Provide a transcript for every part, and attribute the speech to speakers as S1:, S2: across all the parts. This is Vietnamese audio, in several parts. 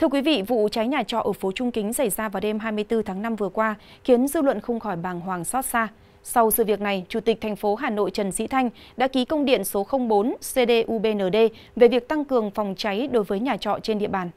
S1: Thưa quý vị, vụ cháy nhà trọ ở phố Trung Kính xảy ra vào đêm 24 tháng 5 vừa qua khiến dư luận không khỏi bàng hoàng xót xa. Sau sự việc này, Chủ tịch thành phố Hà Nội Trần Sĩ Thanh đã ký công điện số 04 CDUBND về việc tăng cường phòng cháy đối với nhà trọ trên địa bàn.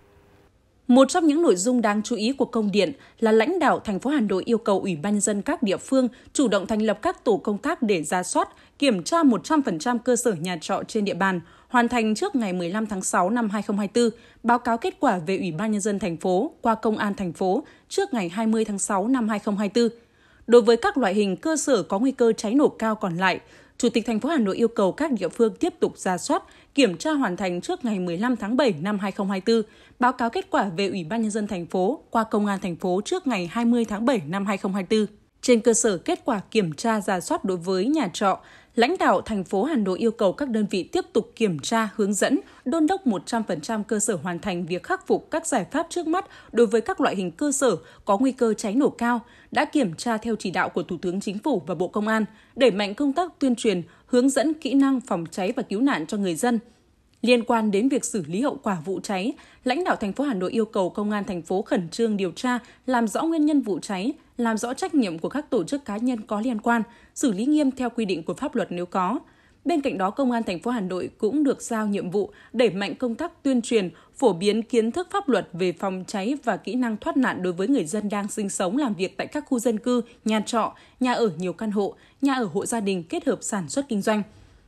S1: Một trong những nội dung đáng chú ý của công điện là lãnh đạo thành phố Hà Nội yêu cầu Ủy ban dân các địa phương chủ động thành lập các tổ công tác để ra soát, kiểm tra 100% cơ sở nhà trọ trên địa bàn, hoàn thành trước ngày 15 tháng 6 năm 2024, báo cáo kết quả về Ủy ban Nhân dân thành phố qua Công an thành phố trước ngày 20 tháng 6 năm 2024. Đối với các loại hình cơ sở có nguy cơ cháy nổ cao còn lại, Chủ tịch thành phố Hà Nội yêu cầu các địa phương tiếp tục ra soát, kiểm tra hoàn thành trước ngày 15 tháng 7 năm 2024, báo cáo kết quả về Ủy ban Nhân dân thành phố qua Công an thành phố trước ngày 20 tháng 7 năm 2024. Trên cơ sở kết quả kiểm tra ra soát đối với nhà trọ, lãnh đạo thành phố Hà Nội yêu cầu các đơn vị tiếp tục kiểm tra, hướng dẫn, đôn đốc 100% cơ sở hoàn thành việc khắc phục các giải pháp trước mắt đối với các loại hình cơ sở có nguy cơ cháy nổ cao, đã kiểm tra theo chỉ đạo của Thủ tướng Chính phủ và Bộ Công an, đẩy mạnh công tác tuyên truyền, hướng dẫn kỹ năng phòng cháy và cứu nạn cho người dân – Liên quan đến việc xử lý hậu quả vụ cháy, lãnh đạo thành phố Hà Nội yêu cầu công an thành phố khẩn trương điều tra, làm rõ nguyên nhân vụ cháy, làm rõ trách nhiệm của các tổ chức cá nhân có liên quan, xử lý nghiêm theo quy định của pháp luật nếu có. Bên cạnh đó, Công an thành phố Hà Nội cũng được giao nhiệm vụ đẩy mạnh công tác tuyên truyền, phổ biến kiến thức pháp luật về phòng cháy và kỹ năng thoát nạn đối với người dân đang sinh sống làm việc tại các khu dân cư, nhà trọ, nhà ở nhiều căn hộ, nhà ở hộ gia đình kết hợp sản xuất kinh doanh.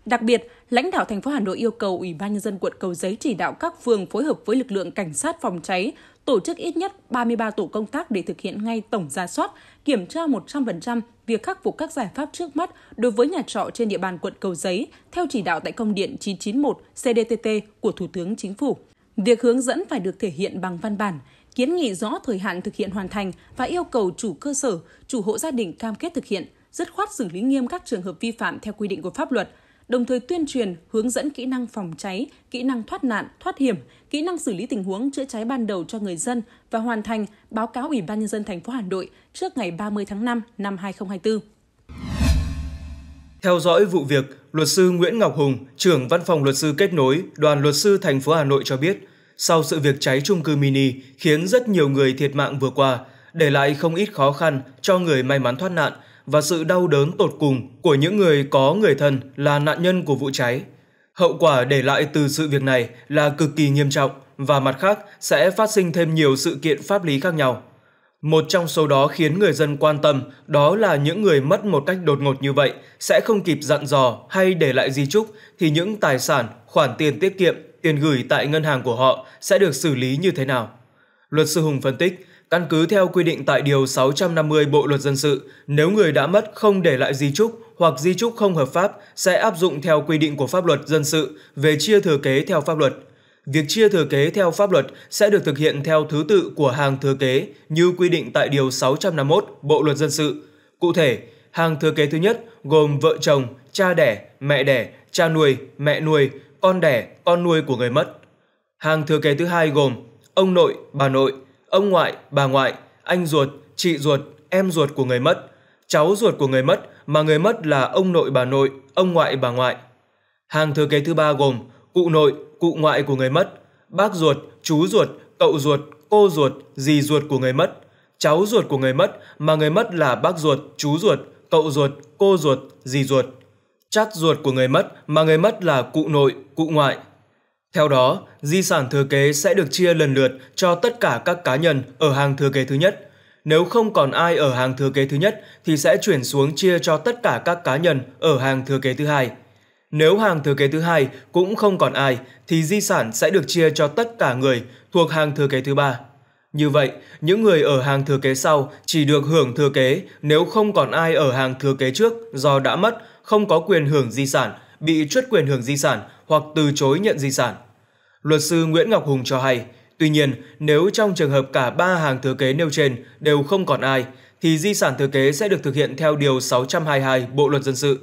S1: Đặc biệt, lãnh đạo thành phố Hà Nội yêu cầu Ủy ban nhân dân quận Cầu Giấy chỉ đạo các phường phối hợp với lực lượng cảnh sát phòng cháy tổ chức ít nhất 33 tổ công tác để thực hiện ngay tổng ra soát, kiểm tra 100% việc khắc phục các giải pháp trước mắt đối với nhà trọ trên địa bàn quận Cầu Giấy theo chỉ đạo tại công điện 991 CDTT của Thủ tướng Chính phủ. Việc hướng dẫn phải được thể hiện bằng văn bản, kiến nghị rõ thời hạn thực hiện hoàn thành và yêu cầu chủ cơ sở, chủ hộ gia đình cam kết thực hiện, dứt khoát xử lý nghiêm các trường hợp vi phạm theo quy định của pháp luật – đồng thời tuyên truyền, hướng dẫn kỹ năng phòng cháy, kỹ năng thoát nạn, thoát hiểm, kỹ năng xử lý tình huống chữa cháy ban đầu cho người dân và hoàn thành báo cáo Ủy ban nhân dân thành phố Hà Nội trước ngày 30 tháng 5 năm 2024.
S2: Theo dõi vụ việc, luật sư Nguyễn Ngọc Hùng, trưởng văn phòng luật sư kết nối, đoàn luật sư thành phố Hà Nội cho biết, sau sự việc cháy chung cư mini khiến rất nhiều người thiệt mạng vừa qua, để lại không ít khó khăn cho người may mắn thoát nạn – và sự đau đớn tột cùng của những người có người thân là nạn nhân của vụ cháy. Hậu quả để lại từ sự việc này là cực kỳ nghiêm trọng và mặt khác sẽ phát sinh thêm nhiều sự kiện pháp lý khác nhau. Một trong số đó khiến người dân quan tâm đó là những người mất một cách đột ngột như vậy sẽ không kịp dặn dò hay để lại di chúc thì những tài sản, khoản tiền tiết kiệm, tiền gửi tại ngân hàng của họ sẽ được xử lý như thế nào. Luật sư Hùng phân tích, Căn cứ theo quy định tại Điều 650 Bộ Luật Dân sự, nếu người đã mất không để lại di trúc hoặc di trúc không hợp pháp sẽ áp dụng theo quy định của pháp luật dân sự về chia thừa kế theo pháp luật. Việc chia thừa kế theo pháp luật sẽ được thực hiện theo thứ tự của hàng thừa kế như quy định tại Điều 651 Bộ Luật Dân sự. Cụ thể, hàng thừa kế thứ nhất gồm vợ chồng, cha đẻ, mẹ đẻ, cha nuôi, mẹ nuôi, con đẻ, con nuôi của người mất. Hàng thừa kế thứ hai gồm ông nội, bà nội, ông ngoại, bà ngoại, anh ruột, chị ruột, em ruột của người mất, cháu ruột của người mất mà người mất là ông nội bà nội, ông ngoại bà ngoại. Hàng thừa kế thứ ba gồm cụ nội, cụ ngoại của người mất, bác ruột, chú ruột, cậu ruột, cô ruột, dì ruột của người mất, cháu ruột của người mất mà người mất là bác ruột, chú ruột, cậu ruột, cô ruột, dì ruột. Chát ruột của người mất mà người mất là cụ nội, cụ ngoại, theo đó, di sản thừa kế sẽ được chia lần lượt cho tất cả các cá nhân ở hàng thừa kế thứ nhất. Nếu không còn ai ở hàng thừa kế thứ nhất thì sẽ chuyển xuống chia cho tất cả các cá nhân ở hàng thừa kế thứ hai. Nếu hàng thừa kế thứ hai cũng không còn ai thì di sản sẽ được chia cho tất cả người thuộc hàng thừa kế thứ ba. Như vậy, những người ở hàng thừa kế sau chỉ được hưởng thừa kế nếu không còn ai ở hàng thừa kế trước do đã mất, không có quyền hưởng di sản bị truất quyền hưởng di sản hoặc từ chối nhận di sản. Luật sư Nguyễn Ngọc Hùng cho hay, tuy nhiên, nếu trong trường hợp cả ba hàng thừa kế nêu trên đều không còn ai, thì di sản thừa kế sẽ được thực hiện theo Điều 622 Bộ Luật Dân sự.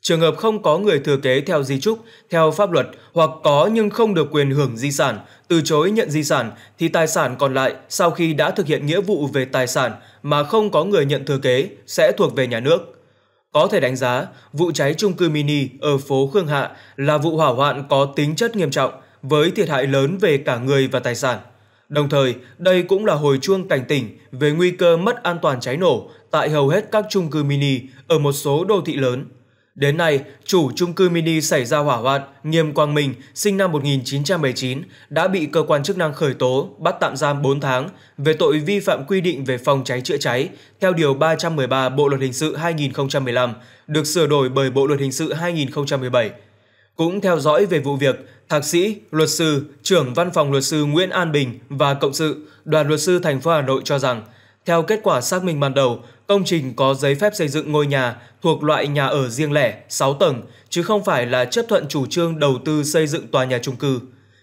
S2: Trường hợp không có người thừa kế theo di trúc, theo pháp luật hoặc có nhưng không được quyền hưởng di sản, từ chối nhận di sản thì tài sản còn lại sau khi đã thực hiện nghĩa vụ về tài sản mà không có người nhận thừa kế sẽ thuộc về nhà nước. Có thể đánh giá, vụ cháy chung cư mini ở phố Khương Hạ là vụ hỏa hoạn có tính chất nghiêm trọng với thiệt hại lớn về cả người và tài sản. Đồng thời, đây cũng là hồi chuông cảnh tỉnh về nguy cơ mất an toàn cháy nổ tại hầu hết các chung cư mini ở một số đô thị lớn. Đến nay, chủ chung cư mini xảy ra hỏa hoạn, Nghiêm Quang Minh, sinh năm 1979, đã bị cơ quan chức năng khởi tố, bắt tạm giam 4 tháng về tội vi phạm quy định về phòng cháy chữa cháy theo Điều 313 Bộ Luật Hình sự 2015, được sửa đổi bởi Bộ Luật Hình sự 2017. Cũng theo dõi về vụ việc, Thạc sĩ, luật sư, trưởng văn phòng luật sư Nguyễn An Bình và cộng sự, đoàn luật sư thành phố Hà Nội cho rằng, theo kết quả xác minh ban đầu, Công trình có giấy phép xây dựng ngôi nhà thuộc loại nhà ở riêng lẻ 6 tầng chứ không phải là chấp thuận chủ trương đầu tư xây dựng tòa nhà chung cư.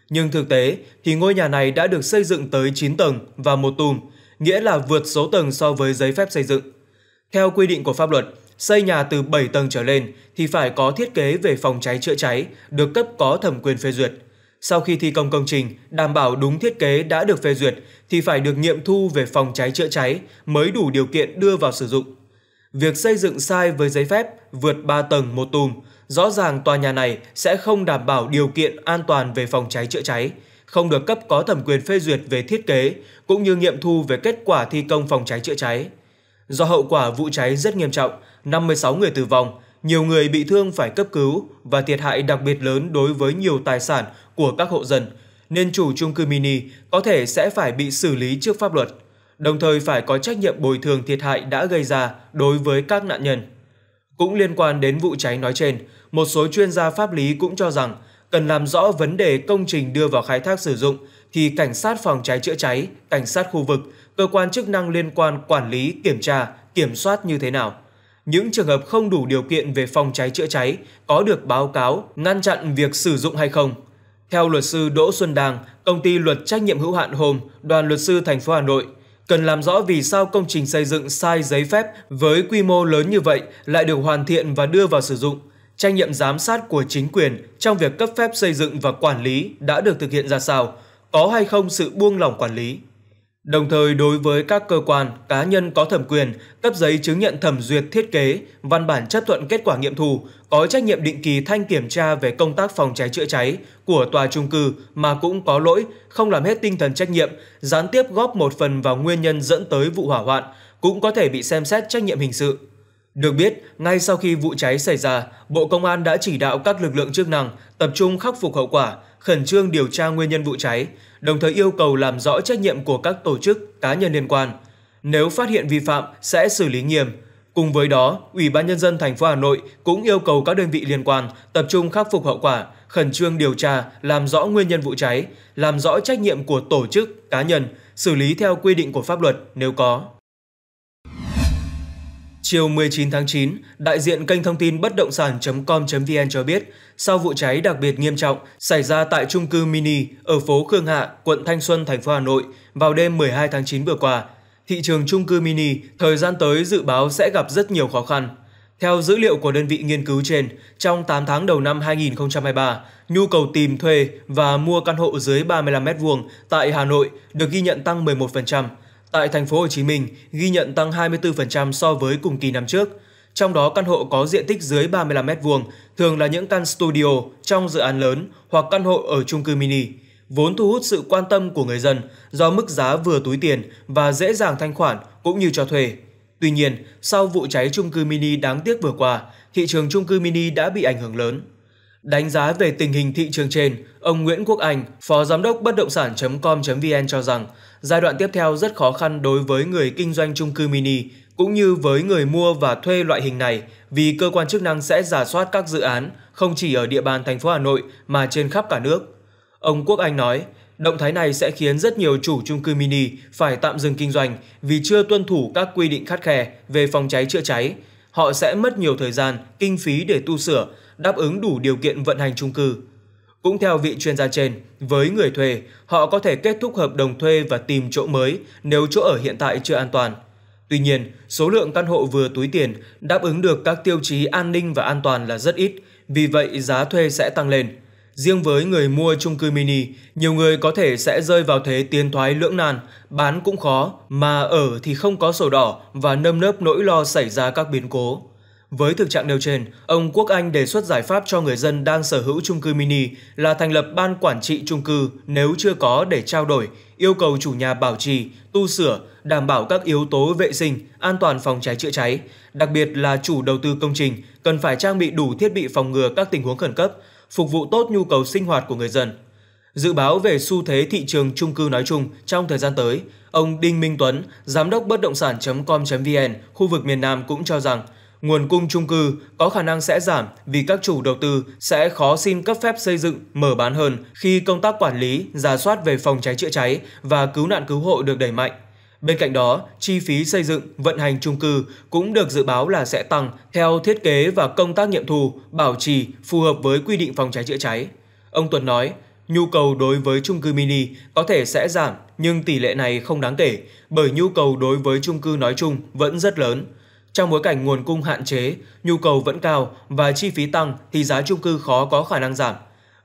S2: Nhưng thực tế thì ngôi nhà này đã được xây dựng tới 9 tầng và một tùm, nghĩa là vượt số tầng so với giấy phép xây dựng. Theo quy định của pháp luật, xây nhà từ 7 tầng trở lên thì phải có thiết kế về phòng cháy chữa cháy được cấp có thẩm quyền phê duyệt sau khi thi công công trình đảm bảo đúng thiết kế đã được phê duyệt thì phải được nghiệm thu về phòng cháy chữa cháy mới đủ điều kiện đưa vào sử dụng. Việc xây dựng sai với giấy phép vượt 3 tầng một tùm, rõ ràng tòa nhà này sẽ không đảm bảo điều kiện an toàn về phòng cháy chữa cháy, không được cấp có thẩm quyền phê duyệt về thiết kế cũng như nghiệm thu về kết quả thi công phòng cháy chữa cháy. Do hậu quả vụ cháy rất nghiêm trọng, 56 người tử vong, nhiều người bị thương phải cấp cứu và thiệt hại đặc biệt lớn đối với nhiều tài sản của các hộ dân, nên chủ chung cư mini có thể sẽ phải bị xử lý trước pháp luật, đồng thời phải có trách nhiệm bồi thường thiệt hại đã gây ra đối với các nạn nhân. Cũng liên quan đến vụ cháy nói trên, một số chuyên gia pháp lý cũng cho rằng cần làm rõ vấn đề công trình đưa vào khai thác sử dụng thì cảnh sát phòng cháy chữa cháy, cảnh sát khu vực, cơ quan chức năng liên quan quản lý, kiểm tra, kiểm soát như thế nào những trường hợp không đủ điều kiện về phòng cháy chữa cháy có được báo cáo ngăn chặn việc sử dụng hay không. Theo luật sư Đỗ Xuân Đàng, công ty luật trách nhiệm hữu hạn Hồm, đoàn luật sư thành phố Hà Nội, cần làm rõ vì sao công trình xây dựng sai giấy phép với quy mô lớn như vậy lại được hoàn thiện và đưa vào sử dụng. Trách nhiệm giám sát của chính quyền trong việc cấp phép xây dựng và quản lý đã được thực hiện ra sao? Có hay không sự buông lỏng quản lý? Đồng thời đối với các cơ quan, cá nhân có thẩm quyền cấp giấy chứng nhận thẩm duyệt thiết kế, văn bản chấp thuận kết quả nghiệm thu, có trách nhiệm định kỳ thanh kiểm tra về công tác phòng cháy chữa cháy của tòa trung cư mà cũng có lỗi, không làm hết tinh thần trách nhiệm, gián tiếp góp một phần vào nguyên nhân dẫn tới vụ hỏa hoạn, cũng có thể bị xem xét trách nhiệm hình sự. Được biết, ngay sau khi vụ cháy xảy ra, Bộ Công an đã chỉ đạo các lực lượng chức năng tập trung khắc phục hậu quả, khẩn trương điều tra nguyên nhân vụ cháy, đồng thời yêu cầu làm rõ trách nhiệm của các tổ chức, cá nhân liên quan. Nếu phát hiện vi phạm sẽ xử lý nghiêm. Cùng với đó, Ủy ban nhân dân thành phố Hà Nội cũng yêu cầu các đơn vị liên quan tập trung khắc phục hậu quả, khẩn trương điều tra, làm rõ nguyên nhân vụ cháy, làm rõ trách nhiệm của tổ chức, cá nhân, xử lý theo quy định của pháp luật nếu có. Chiều 19 tháng 9, đại diện kênh thông tin bất động sản.com.vn cho biết, sau vụ cháy đặc biệt nghiêm trọng xảy ra tại trung cư mini ở phố Khương Hạ, quận Thanh Xuân, thành phố Hà Nội vào đêm 12 tháng 9 vừa qua, thị trường trung cư mini thời gian tới dự báo sẽ gặp rất nhiều khó khăn. Theo dữ liệu của đơn vị nghiên cứu trên, trong 8 tháng đầu năm 2023, nhu cầu tìm thuê và mua căn hộ dưới 35 m2 tại Hà Nội được ghi nhận tăng 11%, tại thành phố Hồ Chí Minh ghi nhận tăng 24% so với cùng kỳ năm trước. Trong đó căn hộ có diện tích dưới 35 m2 thường là những căn studio trong dự án lớn hoặc căn hộ ở chung cư mini, vốn thu hút sự quan tâm của người dân do mức giá vừa túi tiền và dễ dàng thanh khoản cũng như cho thuê. Tuy nhiên, sau vụ cháy chung cư mini đáng tiếc vừa qua, thị trường chung cư mini đã bị ảnh hưởng lớn. Đánh giá về tình hình thị trường trên, ông Nguyễn Quốc Anh, Phó Giám đốc Bất Động Sản.com.vn cho rằng giai đoạn tiếp theo rất khó khăn đối với người kinh doanh chung cư mini cũng như với người mua và thuê loại hình này vì cơ quan chức năng sẽ giả soát các dự án không chỉ ở địa bàn thành phố Hà Nội mà trên khắp cả nước. Ông Quốc Anh nói, động thái này sẽ khiến rất nhiều chủ chung cư mini phải tạm dừng kinh doanh vì chưa tuân thủ các quy định khắt khe về phòng cháy chữa cháy. Họ sẽ mất nhiều thời gian, kinh phí để tu sửa, đáp ứng đủ điều kiện vận hành chung cư. Cũng theo vị chuyên gia trên, với người thuê, họ có thể kết thúc hợp đồng thuê và tìm chỗ mới nếu chỗ ở hiện tại chưa an toàn. Tuy nhiên, số lượng căn hộ vừa túi tiền đáp ứng được các tiêu chí an ninh và an toàn là rất ít, vì vậy giá thuê sẽ tăng lên. Riêng với người mua chung cư mini, nhiều người có thể sẽ rơi vào thế tiền thoái lưỡng nan, bán cũng khó, mà ở thì không có sổ đỏ và nâm nớp nỗi lo xảy ra các biến cố. Với thực trạng nêu trên, ông Quốc Anh đề xuất giải pháp cho người dân đang sở hữu chung cư mini là thành lập ban quản trị chung cư nếu chưa có để trao đổi, yêu cầu chủ nhà bảo trì, tu sửa, đảm bảo các yếu tố vệ sinh, an toàn phòng cháy chữa cháy, đặc biệt là chủ đầu tư công trình cần phải trang bị đủ thiết bị phòng ngừa các tình huống khẩn cấp, phục vụ tốt nhu cầu sinh hoạt của người dân. Dự báo về xu thế thị trường chung cư nói chung trong thời gian tới, ông Đinh Minh Tuấn, giám đốc bất động sản.com.vn khu vực miền Nam cũng cho rằng nguồn cung chung cư có khả năng sẽ giảm vì các chủ đầu tư sẽ khó xin cấp phép xây dựng mở bán hơn khi công tác quản lý, giả soát về phòng cháy chữa cháy và cứu nạn cứu hộ được đẩy mạnh. Bên cạnh đó, chi phí xây dựng, vận hành chung cư cũng được dự báo là sẽ tăng theo thiết kế và công tác nghiệm thu, bảo trì phù hợp với quy định phòng cháy chữa cháy. Ông Tuấn nói, nhu cầu đối với chung cư mini có thể sẽ giảm nhưng tỷ lệ này không đáng kể bởi nhu cầu đối với chung cư nói chung vẫn rất lớn. Trong bối cảnh nguồn cung hạn chế, nhu cầu vẫn cao và chi phí tăng thì giá chung cư khó có khả năng giảm.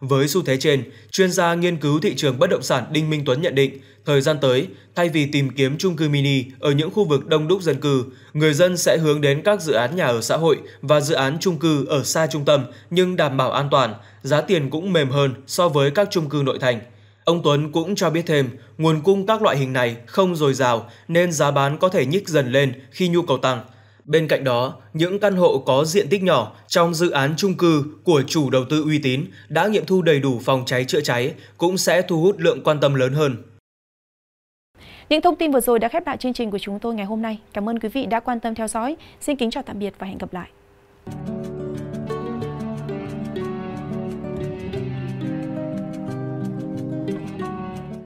S2: Với xu thế trên, chuyên gia nghiên cứu thị trường bất động sản Đinh Minh Tuấn nhận định, thời gian tới, thay vì tìm kiếm chung cư mini ở những khu vực đông đúc dân cư, người dân sẽ hướng đến các dự án nhà ở xã hội và dự án chung cư ở xa trung tâm nhưng đảm bảo an toàn, giá tiền cũng mềm hơn so với các chung cư nội thành. Ông Tuấn cũng cho biết thêm, nguồn cung các loại hình này không dồi dào nên giá bán có thể nhích dần lên khi nhu cầu tăng – Bên cạnh đó, những căn hộ có diện tích nhỏ trong dự án chung cư của chủ đầu tư uy tín đã nghiệm thu đầy đủ phòng cháy chữa cháy cũng sẽ thu hút lượng quan tâm lớn hơn.
S1: Những thông tin vừa rồi đã khép lại chương trình của chúng tôi ngày hôm nay. Cảm ơn quý vị đã quan tâm theo dõi. Xin kính chào tạm biệt và hẹn gặp lại.